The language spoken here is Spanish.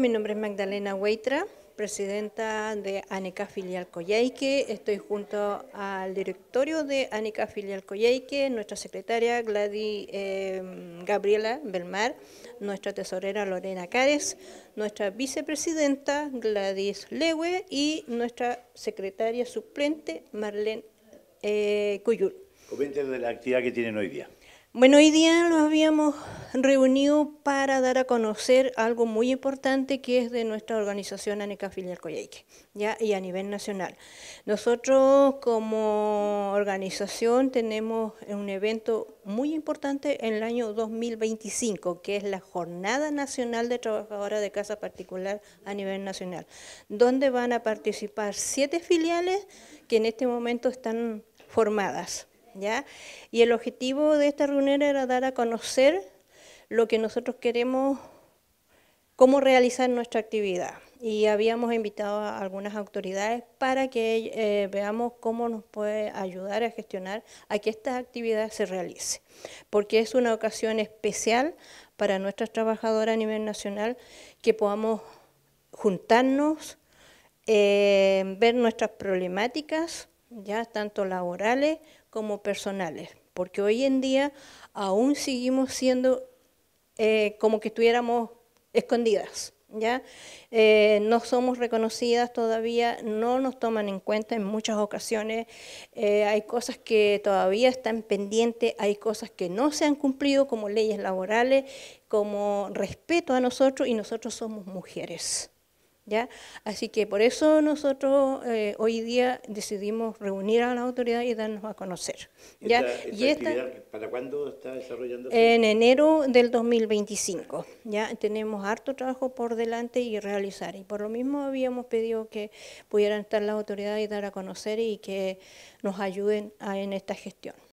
Mi nombre es Magdalena Huitra, presidenta de ANECA Filial Coyhaique. Estoy junto al directorio de ANECA Filial Coyhaique, nuestra secretaria Gladys em, Gabriela Belmar, nuestra tesorera Lorena Cárez, nuestra vicepresidenta Gladys Lewe y nuestra secretaria suplente Marlene Cuyur. Eh, Cuyul. Comenten de la actividad que tienen hoy día. Bueno, hoy día nos habíamos reunido para dar a conocer algo muy importante que es de nuestra organización ANECA Filial Coyhaique, ya y a nivel nacional. Nosotros como organización tenemos un evento muy importante en el año 2025, que es la Jornada Nacional de Trabajadoras de Casa Particular a nivel nacional, donde van a participar siete filiales que en este momento están formadas. ¿ya? Y el objetivo de esta reunión era dar a conocer lo que nosotros queremos, cómo realizar nuestra actividad. Y habíamos invitado a algunas autoridades para que eh, veamos cómo nos puede ayudar a gestionar a que esta actividad se realice, porque es una ocasión especial para nuestras trabajadoras a nivel nacional que podamos juntarnos, eh, ver nuestras problemáticas, ya tanto laborales como personales, porque hoy en día aún seguimos siendo eh, como que estuviéramos escondidas. ¿ya? Eh, no somos reconocidas todavía, no nos toman en cuenta en muchas ocasiones, eh, hay cosas que todavía están pendientes, hay cosas que no se han cumplido como leyes laborales, como respeto a nosotros y nosotros somos mujeres. ¿ya? Así que por eso nosotros eh, hoy día decidimos reunir a la autoridad y darnos a conocer. y esta, ¿Para cuándo está desarrollándose? En enero del 2025. ¿ya? Tenemos harto trabajo por delante y realizar. Y por lo mismo habíamos pedido que pudieran estar las autoridades y dar a conocer y que nos ayuden en esta gestión.